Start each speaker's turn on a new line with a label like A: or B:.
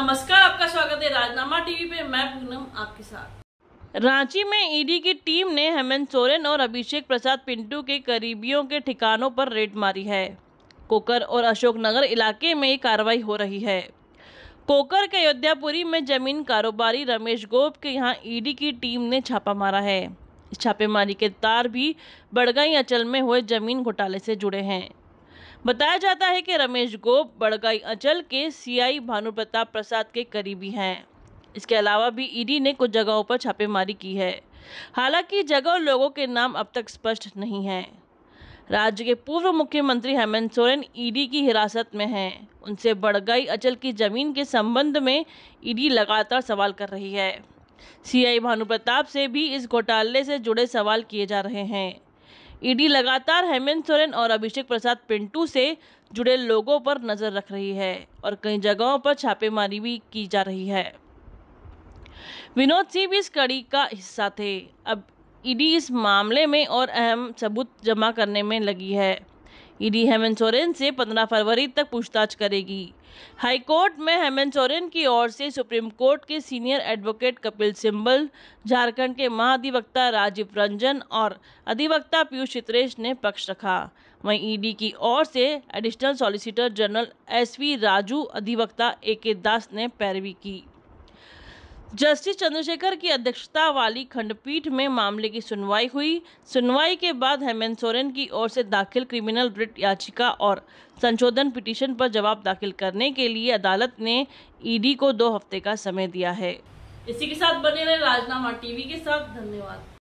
A: नमस्कार आपका स्वागत है राजनामा टीवी पे मैं पूनम आपके साथ रांची में ईडी की टीम ने हेमंत सोरेन और अभिषेक प्रसाद पिंटू के करीबियों के ठिकानों पर रेड मारी है कोकर और अशोकनगर इलाके में ये कार्रवाई हो रही है कोकर के अयोध्यापुरी में जमीन कारोबारी रमेश गोप के यहाँ ईडी की टीम ने छापा मारा है छापेमारी के तार भी बड़गई अचल में हुए जमीन घोटाले से जुड़े हैं बताया जाता है कि रमेश गोप बड़गाई अंचल के सीआई भानु प्रताप प्रसाद के करीबी हैं इसके अलावा भी ईडी ने कुछ जगहों पर छापेमारी की है हालांकि जगह और लोगों के नाम अब तक स्पष्ट नहीं हैं राज्य के पूर्व मुख्यमंत्री हेमंत सोरेन ईडी की हिरासत में हैं उनसे बड़गाई अचल की जमीन के संबंध में ईडी लगातार सवाल कर रही है सीआई भानु प्रताप से भी इस घोटाले से जुड़े सवाल किए जा रहे हैं ईडी लगातार हेमंत सोरेन और अभिषेक प्रसाद पिंटू से जुड़े लोगों पर नजर रख रही है और कई जगहों पर छापेमारी भी की जा रही है विनोद सिंह भी इस कड़ी का हिस्सा थे अब ईडी इस मामले में और अहम सबूत जमा करने में लगी है ईडी हेमंत सोरेन से 15 फरवरी तक पूछताछ करेगी हाईकोर्ट में हेमंत सोरेन की ओर से सुप्रीम कोर्ट के सीनियर एडवोकेट कपिल सिंबल झारखंड के महाधिवक्ता राजीव रंजन और अधिवक्ता पीयूष चित्रेश ने पक्ष रखा वहीं ईडी e की ओर से additional solicitor general SV Raju अधिवक्ता ए के दास ने पैरवी की जस्टिस चंद्रशेखर की अध्यक्षता वाली खंडपीठ में मामले की सुनवाई हुई सुनवाई के बाद हेमंत सोरेन की ओर से दाखिल क्रिमिनल रिट याचिका और संशोधन पिटीशन पर जवाब दाखिल करने के लिए अदालत ने ईडी को दो हफ्ते का समय दिया है इसी के साथ बने रहे राजनामा टीवी के साथ धन्यवाद